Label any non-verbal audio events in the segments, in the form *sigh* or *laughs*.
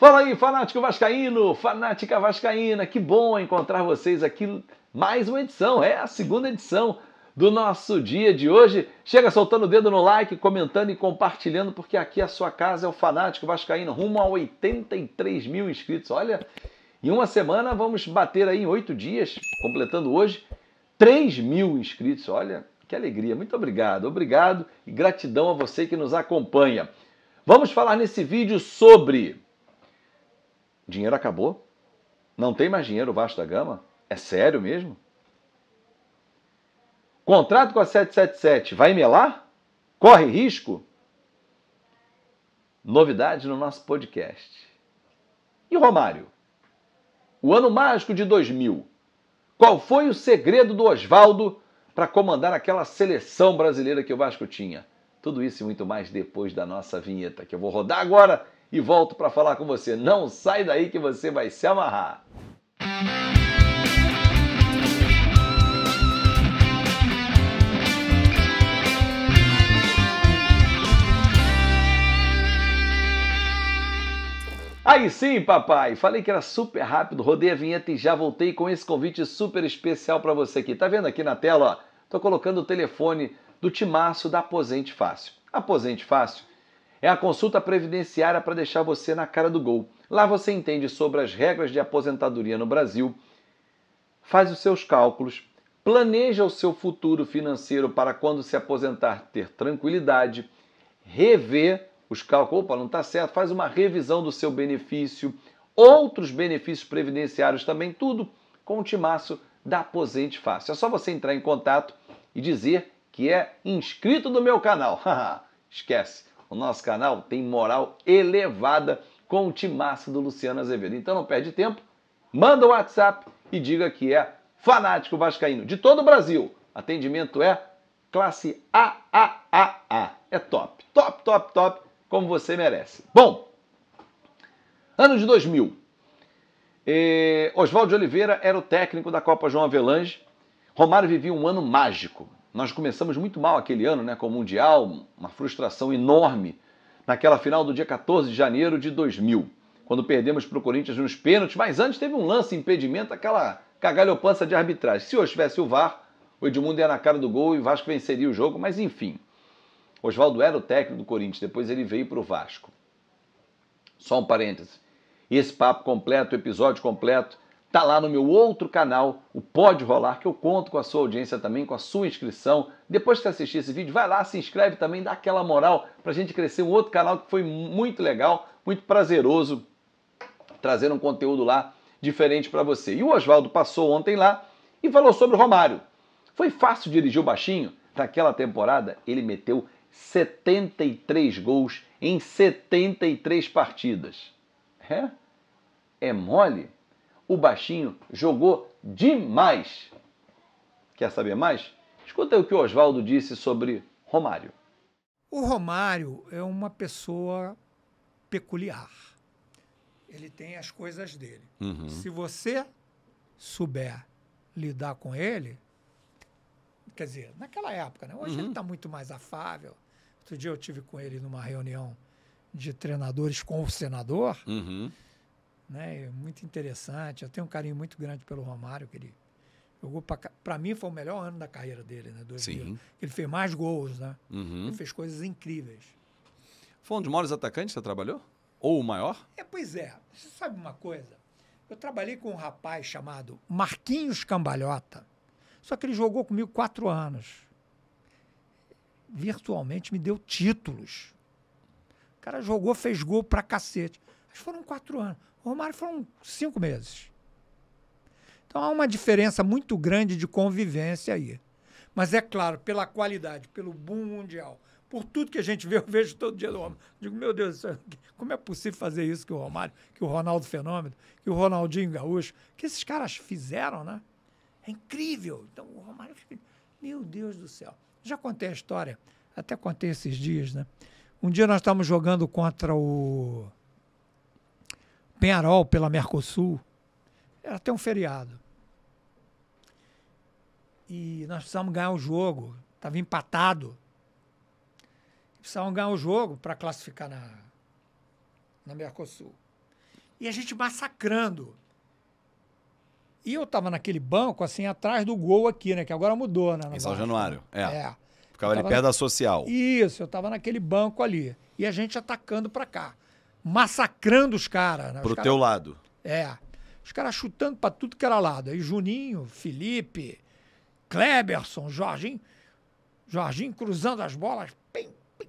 Fala aí, fanático vascaíno, fanática vascaína, que bom encontrar vocês aqui. Mais uma edição, é a segunda edição do nosso dia de hoje. Chega soltando o dedo no like, comentando e compartilhando, porque aqui a sua casa é o fanático vascaíno, rumo a 83 mil inscritos. Olha, em uma semana vamos bater aí em oito dias, completando hoje, 3 mil inscritos. Olha, que alegria, muito obrigado, obrigado e gratidão a você que nos acompanha. Vamos falar nesse vídeo sobre Dinheiro acabou? Não tem mais dinheiro vasto da gama? É sério mesmo? Contrato com a 777 vai melar? Corre risco? Novidade no nosso podcast. E Romário? O ano mágico de 2000. Qual foi o segredo do Oswaldo para comandar aquela seleção brasileira que o Vasco tinha? Tudo isso e muito mais depois da nossa vinheta, que eu vou rodar agora e volto para falar com você. Não sai daí que você vai se amarrar. Aí sim, papai! Falei que era super rápido, rodei a vinheta e já voltei com esse convite super especial para você aqui. Tá vendo aqui na tela? Ó? Tô colocando o telefone do timaço da Aposente Fácil. Aposente Fácil é a consulta previdenciária para deixar você na cara do gol. Lá você entende sobre as regras de aposentadoria no Brasil, faz os seus cálculos, planeja o seu futuro financeiro para quando se aposentar ter tranquilidade, revê os cálculos, opa, não está certo, faz uma revisão do seu benefício, outros benefícios previdenciários também, tudo com o timaço da Aposente Fácil. É só você entrar em contato e dizer que é inscrito do meu canal. *laughs* Esquece o nosso canal tem moral elevada com o timaço do Luciano Azevedo. Então não perde tempo, manda o WhatsApp e diga que é fanático vascaíno de todo o Brasil. Atendimento é classe AAAA. É top, top, top, top, como você merece. Bom, ano de 2000. Eh, é, Oswaldo Oliveira era o técnico da Copa João Avelange. Romário vivia um ano mágico. Nós começamos muito mal aquele ano, né, com o Mundial, uma frustração enorme naquela final do dia 14 de janeiro de 2000, quando perdemos para o Corinthians nos pênaltis, mas antes teve um lance impedimento, aquela cagalhopança de arbitragem. Se hoje tivesse o VAR, o Edmundo ia na cara do gol e o Vasco venceria o jogo, mas enfim. Oswaldo era o técnico do Corinthians, depois ele veio para o Vasco. Só um parêntese. Esse papo completo, episódio completo, Está lá no meu outro canal, o Pode Rolar, que eu conto com a sua audiência também, com a sua inscrição. Depois que você assistir esse vídeo, vai lá, se inscreve também, dá aquela moral para a gente crescer. Um outro canal que foi muito legal, muito prazeroso trazer um conteúdo lá diferente para você. E o Oswaldo passou ontem lá e falou sobre o Romário. Foi fácil dirigir o baixinho? Naquela temporada, ele meteu 73 gols em 73 partidas. É? É mole? o baixinho jogou demais. Quer saber mais? Escuta o que o Oswaldo disse sobre Romário. O Romário é uma pessoa peculiar. Ele tem as coisas dele. Uhum. Se você souber lidar com ele, quer dizer, naquela época, né? Hoje uhum. ele está muito mais afável. Outro dia eu tive com ele numa reunião de treinadores com o senador. Uhum né? É muito interessante. Eu tenho um carinho muito grande pelo Romário, que ele jogou para mim foi o melhor ano da carreira dele, né? 2000. Sim. Ele fez mais gols, né? Uhum. Ele fez coisas incríveis. Foi um dos maiores atacantes que você trabalhou? Ou o maior? É, pois é. Você sabe uma coisa? Eu trabalhei com um rapaz chamado Marquinhos Cambalhota, só que ele jogou comigo quatro anos. Virtualmente me deu títulos. O cara jogou, fez gol pra cacete. Mas foram quatro anos. O Romário foram cinco meses. Então há uma diferença muito grande de convivência aí. Mas é claro, pela qualidade, pelo boom mundial, por tudo que a gente vê, eu vejo todo dia do Romário. Digo, meu Deus, como é possível fazer isso que o Romário, que o Ronaldo Fenômeno, que o Ronaldinho Gaúcho, que esses caras fizeram, né? É incrível. Então, o Romário, meu Deus do céu. Já contei a história, até contei esses dias, né? Um dia nós estávamos jogando contra o Penharol pela Mercosul. Era até um feriado. E nós precisávamos ganhar o jogo. Estava empatado. precisávamos ganhar o jogo para classificar na, na Mercosul. E a gente massacrando. E eu estava naquele banco, assim, atrás do gol aqui, né? Que agora mudou, né? Em São Januário, é. é. Ficava ali perto na... da social. Isso, eu estava naquele banco ali. E a gente atacando para cá massacrando os caras. Né? Pro cara... teu lado. É. Os caras chutando para tudo que era lado. Aí Juninho, Felipe, Kleberson, Jorginho. Jorginho cruzando as bolas. Pim, pim.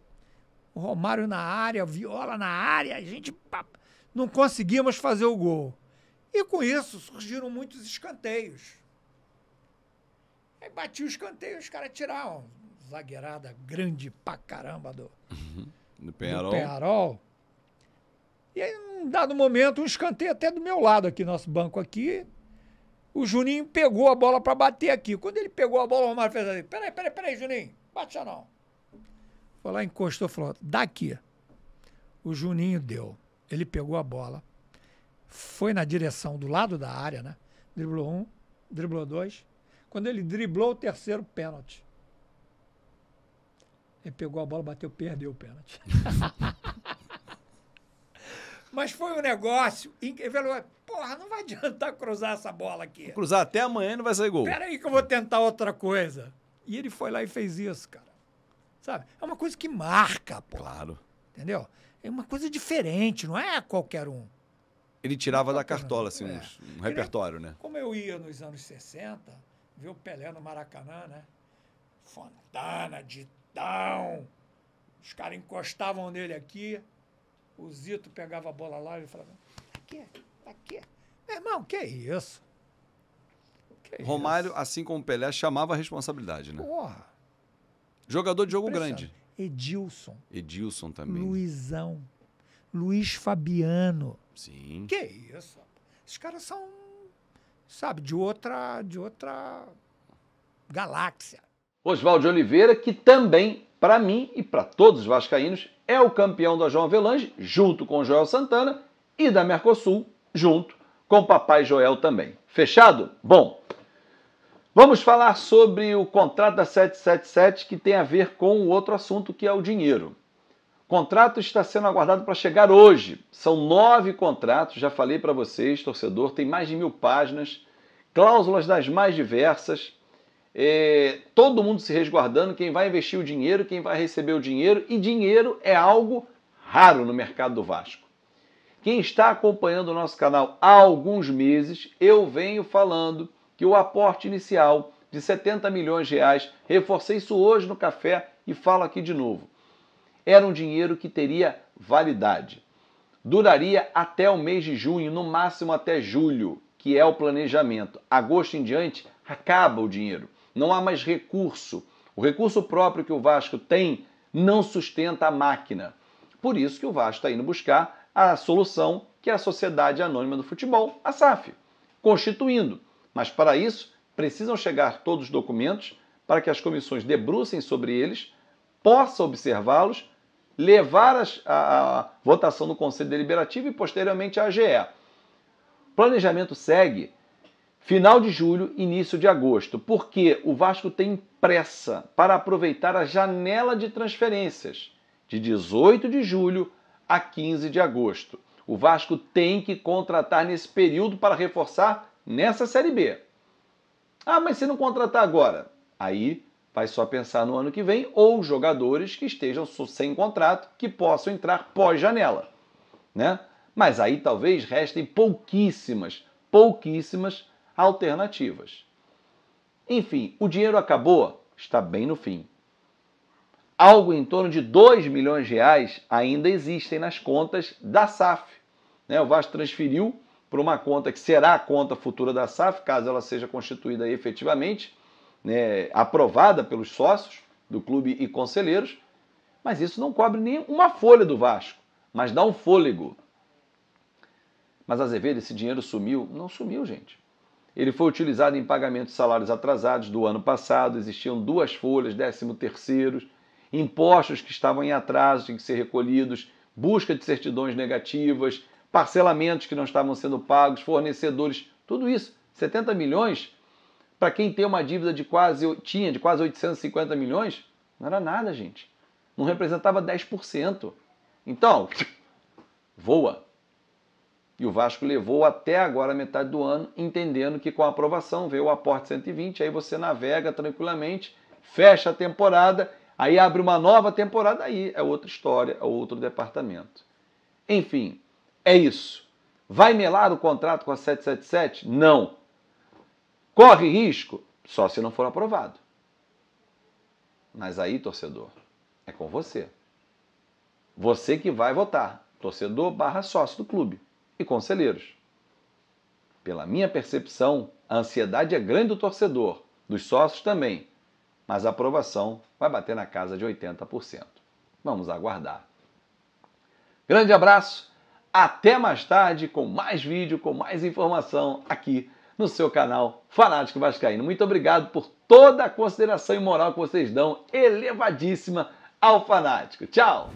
O Romário na área, Viola na área. A gente pá, não conseguíamos fazer o gol. E com isso surgiram muitos escanteios. Aí bati o escanteio, os caras tiraram. Zagueirada grande pra caramba do, uhum. do Penharol. Do Penharol. E aí, num dado momento, um escanteio até do meu lado aqui, nosso banco aqui. O Juninho pegou a bola para bater aqui. Quando ele pegou a bola, o Romário fez assim: peraí, peraí, peraí, Juninho, bate já não. Foi lá, encostou, falou: daqui. O Juninho deu. Ele pegou a bola, foi na direção do lado da área, né? Driblou um, driblou dois. Quando ele driblou o terceiro pênalti, ele pegou a bola, bateu, perdeu o pênalti. *laughs* Mas foi um negócio incrível. Porra, não vai *laughs* adiantar cruzar essa bola aqui. Vou cruzar até amanhã não vai sair gol. Peraí que eu vou tentar outra coisa. E ele foi lá e fez isso, cara. Sabe? É uma coisa que marca, pô. Claro. Entendeu? É uma coisa diferente, não é qualquer um. Ele tirava é da cartola, assim, é. um é repertório, né? Como eu ia nos anos 60, ver o Pelé no Maracanã, né? Fontana, Ditão. Os caras encostavam nele aqui. O Zito pegava a bola lá e falava: aqui, aqui. Meu irmão, que é isso? Que é Romário, isso? assim como Pelé, chamava a responsabilidade, né? Porra. Jogador de jogo grande. Edilson. Edilson também. Luizão. Luiz Fabiano. Sim. Que é isso? Esses caras são, sabe, de outra, de outra galáxia. Oswaldo Oliveira, que também, para mim e para todos os vascaínos, é o campeão da João Avelange, junto com Joel Santana, e da Mercosul, junto com Papai Joel também. Fechado? Bom, vamos falar sobre o contrato da 777 que tem a ver com o outro assunto que é o dinheiro. O contrato está sendo aguardado para chegar hoje. São nove contratos, já falei para vocês, torcedor, tem mais de mil páginas, cláusulas das mais diversas é, todo mundo se resguardando, quem vai investir o dinheiro, quem vai receber o dinheiro, e dinheiro é algo raro no mercado do Vasco. Quem está acompanhando o nosso canal há alguns meses, eu venho falando que o aporte inicial de 70 milhões de reais, reforcei isso hoje no café e falo aqui de novo. Era um dinheiro que teria validade. Duraria até o mês de junho, no máximo até julho, que é o planejamento. Agosto em diante acaba o dinheiro não há mais recurso. O recurso próprio que o Vasco tem não sustenta a máquina. Por isso que o Vasco está indo buscar a solução que é a Sociedade Anônima do Futebol, a SAF, constituindo. Mas para isso, precisam chegar todos os documentos para que as comissões debrucem sobre eles, possa observá-los, levar as, a, a votação no Conselho Deliberativo e posteriormente a AGE. O planejamento segue Final de julho, início de agosto, porque o Vasco tem pressa para aproveitar a janela de transferências de 18 de julho a 15 de agosto. O Vasco tem que contratar nesse período para reforçar nessa Série B. Ah, mas se não contratar agora? Aí vai só pensar no ano que vem ou jogadores que estejam sem contrato que possam entrar pós-janela, né? Mas aí talvez restem pouquíssimas, pouquíssimas alternativas. Enfim, o dinheiro acabou? Está bem no fim. Algo em torno de 2 milhões de reais ainda existem nas contas da SAF. Né? O Vasco transferiu para uma conta que será a conta futura da SAF, caso ela seja constituída efetivamente, né, aprovada pelos sócios do clube e conselheiros, mas isso não cobre nem uma folha do Vasco, mas dá um fôlego. Mas Azevedo, esse dinheiro sumiu? Não sumiu, gente. Ele foi utilizado em pagamento de salários atrasados do ano passado, existiam duas folhas, décimo terceiros, impostos que estavam em atraso, tinham que ser recolhidos, busca de certidões negativas, parcelamentos que não estavam sendo pagos, fornecedores, tudo isso, 70 milhões, para quem tem uma dívida de quase, tinha de quase 850 milhões, não era nada, gente. Não representava 10%. Então, *laughs* voa. E o Vasco levou até agora metade do ano, entendendo que com a aprovação veio o aporte 120, aí você navega tranquilamente, fecha a temporada, aí abre uma nova temporada, aí é outra história, é outro departamento. Enfim, é isso. Vai melar o contrato com a 777? Não. Corre risco? Só se não for aprovado. Mas aí, torcedor, é com você. Você que vai votar. Torcedor barra sócio do clube e conselheiros. Pela minha percepção, a ansiedade é grande do torcedor, dos sócios também, mas a aprovação vai bater na casa de 80%. Vamos aguardar. Grande abraço, até mais tarde com mais vídeo, com mais informação aqui no seu canal Fanático Vascaíno. Muito obrigado por toda a consideração e moral que vocês dão, elevadíssima ao Fanático. Tchau!